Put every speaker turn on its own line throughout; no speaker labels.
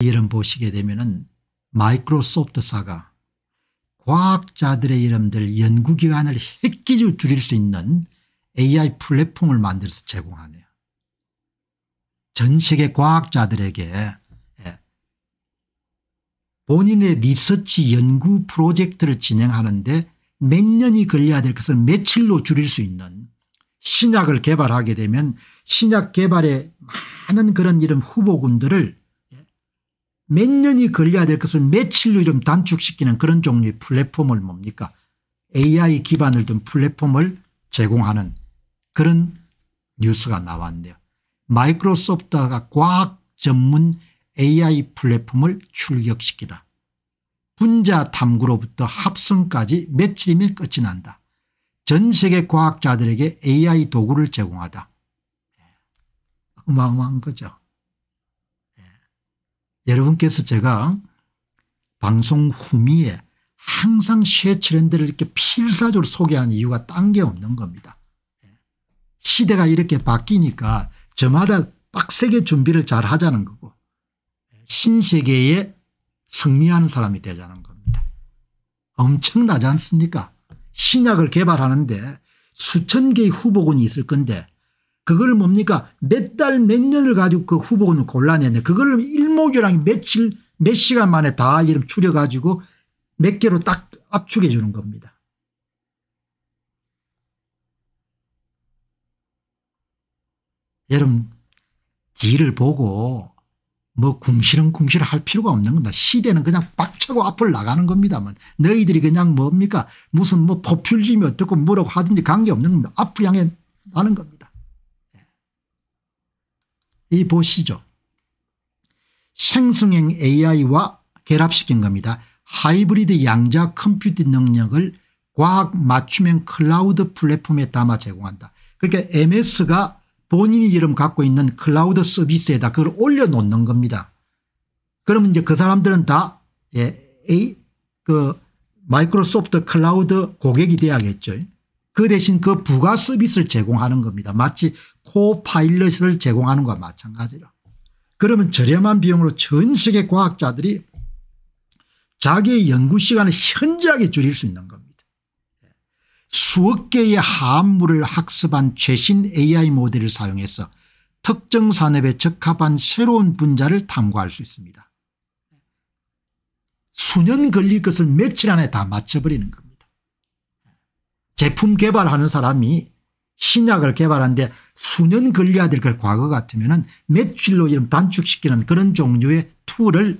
이름 보시게 되면 마이크로소프트사가 과학자들의 이름들 연구기관을 획기적으로 줄일 수 있는 AI 플랫폼을 만들어서 제공하네요. 전 세계 과학자들에게 예, 본인의 리서치 연구 프로젝트를 진행하는데 몇 년이 걸려야 될 것을 며칠로 줄일 수 있는 신약을 개발하게 되면 신약 개발에 많은 그런 이런 후보군들을 몇 년이 걸려야 될 것을 며칠로 이름 단축시키는 그런 종류의 플랫폼을 뭡니까 AI 기반을 둔 플랫폼을 제공하는 그런 뉴스가 나왔네요. 마이크로소프트가 과학 전문 AI 플랫폼을 출격시키다. 분자 탐구로부터 합성까지 며칠이면 끝이 난다. 전 세계 과학자들에게 AI 도구를 제공하다. 네. 어마어마한 거죠. 여러분께서 제가 방송 후미에 항상 쉐치랜드를 이렇게 필사적으로 소개하는 이유가 딴 게 없는 겁니다. 시대가 이렇게 바뀌니까 저마다 빡세게 준비를 잘 하자는 거고 신세계에 승리하는 사람이 되자는 겁니다. 엄청나지 않습니까 신약을 개발하는데 수천 개의 후보군이 있을 건데 그걸 뭡니까 몇 달 몇 년을 가지고 그 후보군을 골라냈네 그걸 일목요랑 며칠 몇 시간 만에 다 이름 추려가지고 몇 개로 딱 압축해 주는 겁니다. 여러분 뒤를 보고 뭐 궁시렁궁시렁 할 필요가 없는 겁니다. 시대는 그냥 빡차고 앞을 나가는 겁니다만 너희들이 그냥 뭡니까 무슨 뭐 포퓰즘이 어떻고 뭐라고 하든지 관계없는 겁니다. 앞을 향해 나는 겁니다. 이 보시죠. 생성형 AI와 결합시킨 겁니다. 하이브리드 양자 컴퓨팅 능력을 과학 맞춤형 클라우드 플랫폼에 담아 제공한다. 그러니까 MS가 본인이 이름 갖고 있는 클라우드 서비스에다 그걸 올려놓는 겁니다. 그러면 이제 그 사람들은 다 예, A, 그 마이크로소프트 클라우드 고객이 돼야겠죠. 그 대신 그 부가 서비스를 제공하는 겁니다. 마치 코파일럿을 제공하는 것과 마찬가지로. 그러면 저렴한 비용으로 전 세계 과학자들이 자기의 연구 시간을 현저하게 줄일 수 있는 겁니다. 수억 개의 하물을 학습한 최신 AI 모델을 사용해서 특정 산업에 적합한 새로운 분야를 탐구할 수 있습니다. 수년 걸릴 것을 며칠 안에 다 맞춰버리는 겁니다. 제품 개발하는 사람이 신약을 개발하는데 수년 걸려야 될 걸 과거 같으면 며칠로 이런 단축시키는 그런 종류의 툴을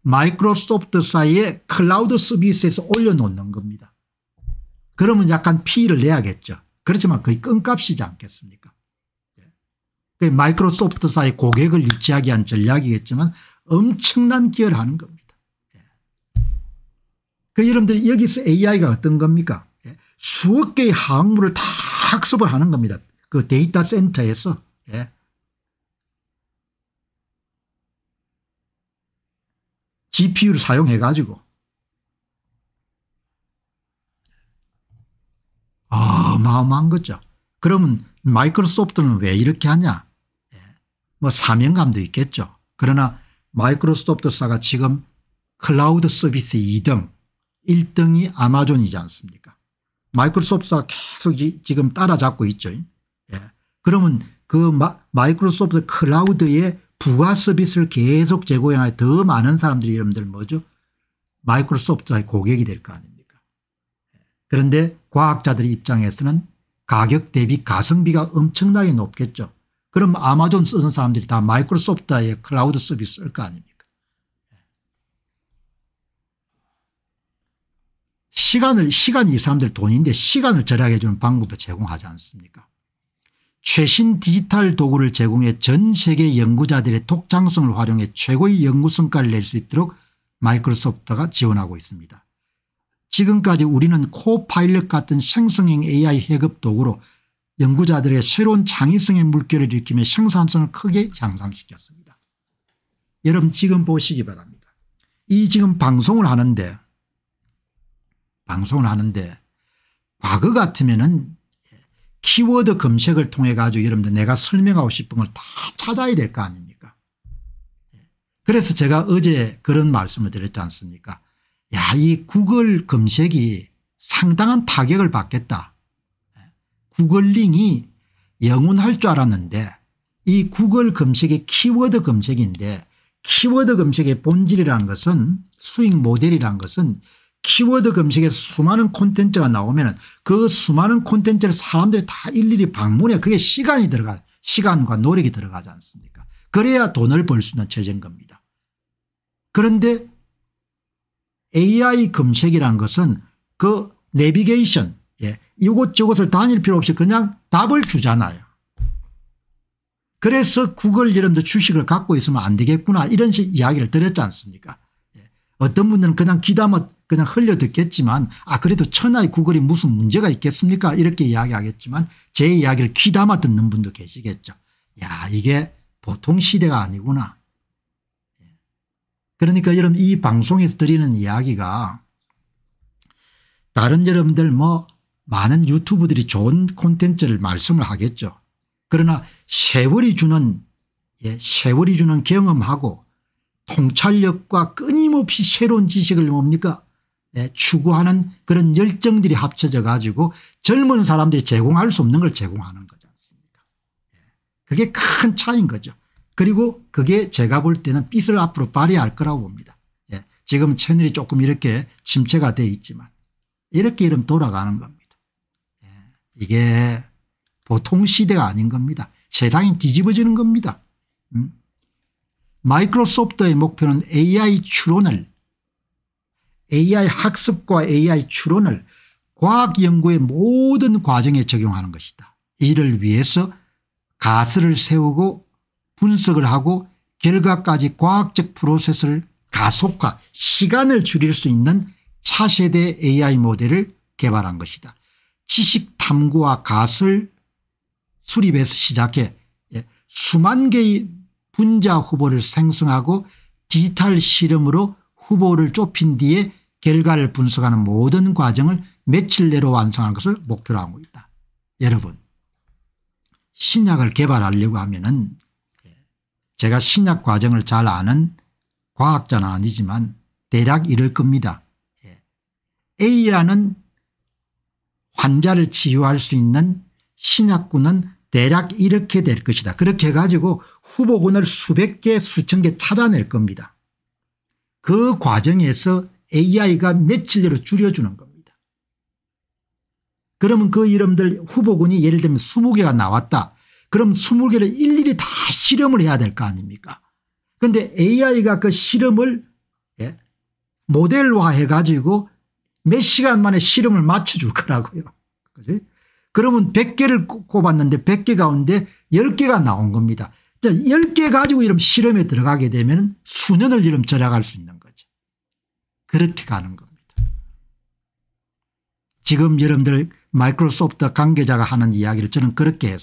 마이크로소프트사이에 클라우드 서비스에서 올려놓는 겁니다. 그러면 약간 피를 내야겠죠. 그렇지만 거의 끈값이지 않겠습니까 예. 마이크로소프트사의 고객을 유지하기 위한 전략이겠지만 엄청난 기여를 하는 겁니다. 예. 그 여러분들 여기서 AI가 어떤 겁니까 수억 개의 항목을 다 학습을 하는 겁니다. 그 데이터 센터에서. 예. GPU를 사용해 가지고. 어마어한 거죠. 그러면 마이크로소프트는 왜 이렇게 하냐. 예. 뭐 사명감도 있겠죠. 그러나 마이크로소프트사가 지금 클라우드 서비스 2등 1등이 아마존이지 않습니까 마이크로소프트가 계속 지금 따라잡고 있죠. 예. 그러면 그 마, 이크로소프트 클라우드에 부가 서비스를 계속 제공해야 더 많은 사람들이 여러분들 뭐죠? 마이크로소프트의 고객이 될 거 아닙니까? 예. 그런데 과학자들의 입장에서는 가격 대비 가성비가 엄청나게 높겠죠. 그럼 아마존 쓰는 사람들이 다 마이크로소프트의 클라우드 서비스 쓸 거 아닙니까? 시간을 시간이 이 사람들 돈인데 시간을 절약해 주는 방법을 제공하지 않습니까 최신 디지털 도구를 제공해 전 세계 연구자들의 독창성을 활용해 최고의 연구 성과를 낼 수 있도록 마이크로소프트가 지원하고 있습니다. 지금까지 우리는 코파일럿 같은 생성형 AI 해급 도구로 연구자들의 새로운 창의성의 물결을 일으키며 생산성을 크게 향상시켰습니다. 여러분 지금 보시기 바랍니다. 이 지금 방송을 하는데 방송을 하는데 과거 같으면은 키워드 검색을 통해 가지고 여러분들 내가 설명하고 싶은 걸 다 찾아야 될 거 아닙니까 그래서 제가 어제 그런 말씀을 드렸지 않습니까 야 이 구글 검색이 상당한 타격을 받겠다 구글링이 영원할 줄 알았는데 이 구글 검색이 키워드 검색인데 키워드 검색의 본질이라는 것은 수익 모델이라는 것은 키워드 검색에 수많은 콘텐츠가 나오면 그 수많은 콘텐츠를 사람들이 다 일일이 방문해 그게 시간이 들어가 시간과 노력이 들어가지 않습니까 그래야 돈을 벌 수 있는 체제인 겁니다. 그런데 AI 검색이란 것은 그 내비게이션 예, 이곳저곳을 다닐 필요 없이 그냥 답을 주잖아요. 그래서 구글 이름도 주식을 갖고 있으면 안 되겠구나 이런 식 이야기를 드렸지 않습니까 어떤 분들은 그냥 귀담아 그냥 흘려 듣겠지만 아 그래도 천하의 구걸이 무슨 문제가 있겠습니까 이렇게 이야기하겠지만 제 이야기를 귀담아 듣는 분도 계시겠죠. 야 이게 보통 시대가 아니구나. 예. 그러니까 여러분 이 방송에서 드리는 이야기가 다른 여러분들 뭐 많은 유튜브들이 좋은 콘텐츠를 말씀을 하겠죠. 그러나 세월이 주는 예, 세월이 주는 경험하고 통찰력과 끊임없이 새로운 지식을 뭡니까 예, 추구하는 그런 열정들이 합쳐져 가지고 젊은 사람들이 제공할 수 없는 걸 제공하는 거지 않습니까 예. 그게 큰 차이인 거죠. 그리고 그게 제가 볼 때는 빛을 앞으로 발휘할 거라고 봅니다. 예. 지금 채널이 조금 이렇게 침체가 돼 있지만 이렇게 이름 돌아가는 겁니다. 예, 이게 보통 시대가 아닌 겁니다. 세상이 뒤집어지는 겁니다. 음? 마이크로소프트의 목표는 AI 추론을 AI 학습과 AI 추론을 과학연구의 모든 과정에 적용하는 것이다. 이를 위해서 가설을 세우고 분석을 하고 결과까지 과학적 프로세스를 가속화 시간을 줄일 수 있는 차세대 AI 모델을 개발한 것이다. 지식 탐구와 가설 수립에서 시작해 예, 수만 개의 분자 후보를 생성하고 디지털 실험으로 후보를 좁힌 뒤에 결과를 분석하는 모든 과정을 며칠 내로 완성한 것을 목표로 하고 있다. 여러분 신약을 개발하려고 하면 은 제가 신약 과정을 잘 아는 과학자는 아니지만 대략 이럴 겁니다. A라는 환자를 치유할 수 있는 신약군은 대략 이렇게 될 것이다. 그렇게 해가지고 후보군을 수백 개 수천 개 찾아낼 겁니다. 그 과정에서 AI가 며칠내로 줄여주는 겁니다. 그러면 그 이름들 후보군이 예를 들면 20개가 나왔다. 그럼 20개를 일일이 다 실험을 해야 될 거 아닙니까 그런데 AI가 그 실험을 예? 모델화해 가지고 몇 시간 만에 실험을 마쳐줄 거라고요. 그러면 100개를 꼽았는데 100개 가운데 10개가 나온 겁니다. 10개 가지고 이런 실험에 들어가게 되면 수년을 이름 절약할 수 있는 거죠. 그렇게 가는 겁니다. 지금 여러분들 마이크로소프트 관계자가 하는 이야기를 저는 그렇게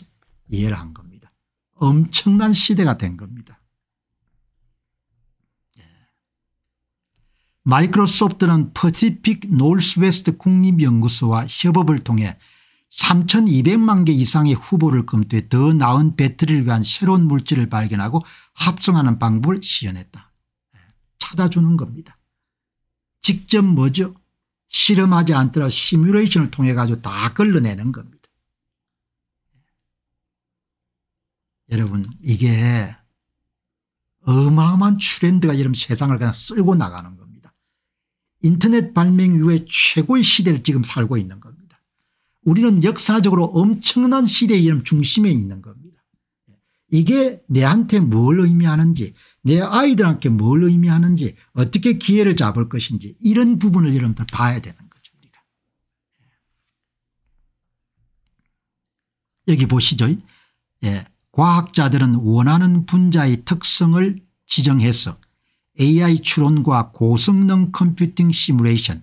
이해를 한 겁니다. 엄청난 시대가 된 겁니다. 마이크로소프트는 퍼시픽 노스웨스트 국립연구소와 협업을 통해 3,200만 개 이상의 후보를 검토해 더 나은 배터리를 위한 새로운 물질을 발견하고 합성하는 방법을 시연했다. 예, 찾아주는 겁니다. 직접 뭐죠? 실험하지 않더라도 시뮬레이션을 통해 가지고 다 걸러내는 겁니다. 예. 여러분 이게 어마어마한 트렌드가 이런 세상을 그냥 쓸고 나가는 겁니다. 인터넷 발명 이후에 최고의 시대를 지금 살고 있는 겁니다. 우리는 역사적으로 엄청난 시대의 이름 중심에 있는 겁니다. 이게 내한테 뭘 의미하는지 내 아이들한테 뭘 의미하는지 어떻게 기회를 잡을 것인지 이런 부분을 여러분들 봐야 되는 거죠. 우리가. 여기 보시죠. 예. 과학자들은 원하는 분야의 특성을 지정해서 AI 추론과 고성능 컴퓨팅 시뮬레이션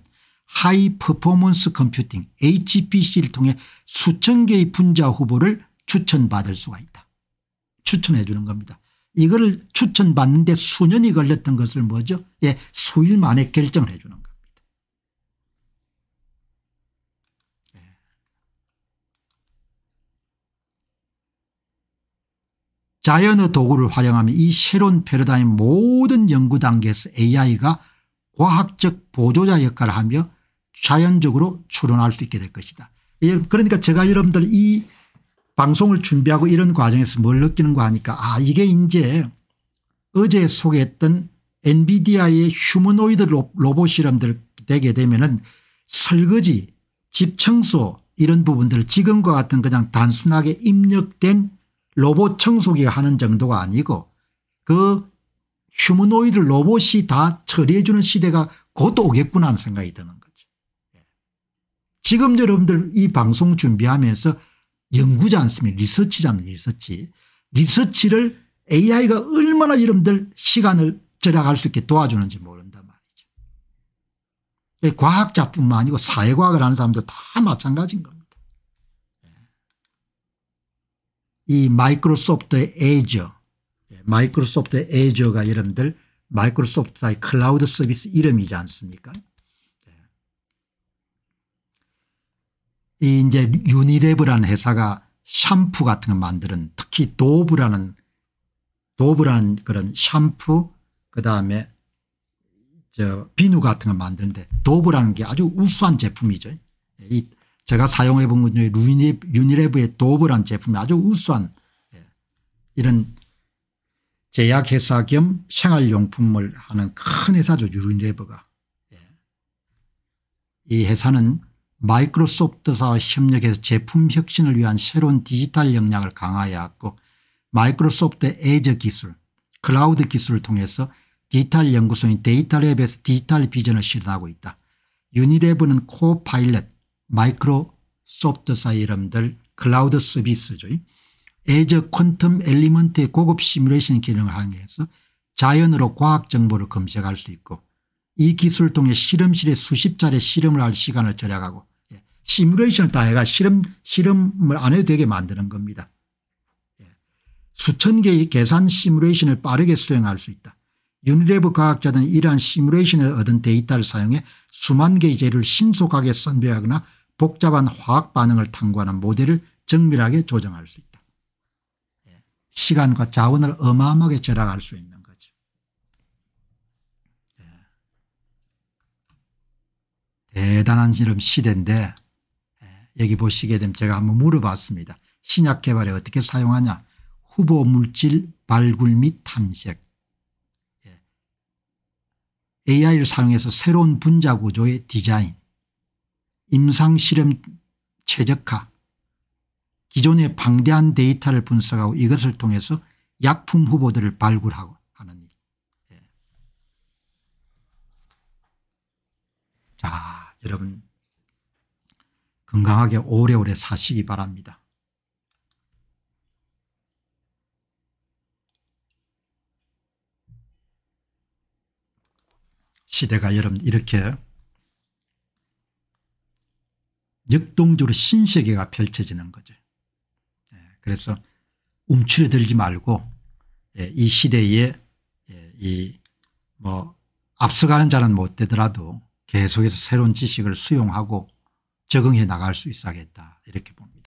하이 퍼포먼스 컴퓨팅 HPC를 통해 수천 개의 분자 후보를 추천받을 수가 있다. 추천해 주는 겁니다. 이거 추천받는데 수년이 걸렸던 것을 뭐죠? 예, 수일 만에 결정을 해 주는 겁니다. 예. 자연의 도구를 활용하며 이 새로운 패러다임 모든 연구 단계에서 AI가 과학적 보조자 역할을 하며 자연적으로 추론할 수 있게 될 것이다. 예, 그러니까 제가 여러분들 이 방송을 준비하고 이런 과정에서 뭘 느끼는가 하니까 아 이게 이제 어제 소개했던 엔비디아의 휴머노이드 로봇이람들 되게 되면은 설거지 집 청소 이런 부분들 지금과 같은 그냥 단순하게 입력된 로봇 청소기가 하는 정도가 아니고 그 휴머노이드 로봇이 다 처리해 주는 시대가 곧 오겠구나 하는 생각이 드는 지금 여러분들 이 방송 준비하면서 연구자 않습니까 리서치잖아요 리서치. 리서치를 AI가 얼마나 여러분들 시간을 절약할 수 있게 도와주는지 모른단 말이죠. 예, 과학자뿐만 아니고 사회과학을 하는 사람도 다 마찬가지인 겁니다. 예. 이 마이크로소프트의 에저 이 예, 마이크로소프트의 에저가 이 여러분들 마이크로소프트의 클라우드 서비스 이름이지 않습니까 이 이제 유니레브라는 회사가 샴푸 같은 거 만드는 특히 도브라는 도브라는 그런 샴푸 그다음에 저 비누 같은 거 만드는데 도브라는 게 아주 우수한 제품이죠. 이 제가 사용해 본것 중에 유니레브의 도브란 제품이 아주 우수한 예, 이런 제약회사 겸 생활용품을 하는 큰 회사죠 유니레가이 예. 회사는 마이크로소프트사와 협력해서 제품 혁신을 위한 새로운 디지털 역량을 강화해야하고 마이크로소프트의 에저 기술 클라우드 기술을 통해서 디지털 연구소인 데이터랩에서 디지털 비전을 실현하고 있다. 유니랩은 코파일럿 마이크로소프트사 이름들 클라우드 서비스죠. 에저 퀀텀 엘리먼트의 고급 시뮬레이션 기능을 활용해서 자연으로 과학 정보를 검색할 수 있고 이 기술을 통해 실험실에 수십 차례 실험을 할 시간을 절약하고 시뮬레이션을 다 해가 실험, 실험을 안 해도 되게 만드는 겁니다. 예. 수천 개의 계산 시뮬레이션을 빠르게 수행할 수 있다. 유니레브 과학자들은 이러한 시뮬레이션에 얻은 데이터를 사용해 수만 개의 재료를 신속하게 선별하거나 복잡한 화학 반응을 탐구하는 모델을 정밀하게 조정할 수 있다. 예. 시간과 자원을 어마어마하게 절약할 수 있는 거죠. 예. 대단한 실험 시대인데 여기 보시게 되면 제가 한번 물어봤습니다. 신약 개발에 어떻게 사용하냐 후보 물질 발굴 및 탐색 AI를 예. 사용해서 새로운 분자 구조의 디자인 임상 실험 최적화 기존의 방대한 데이터를 분석하고 이것을 통해서 약품 후보들을 발굴하고 하는 일. 예. 자 여러분 건강하게 오래오래 사시기 바랍니다. 시대가 여러분 이렇게 역동적으로 신세계가 펼쳐지는 거죠. 예, 그래서 움츠려들지 말고 예, 이 시대에 예, 이뭐 앞서가는 자는 못 되더라도 계속해서 새로운 지식을 수용하고 적응해 나갈 수 있어야겠다 이렇게 봅니다.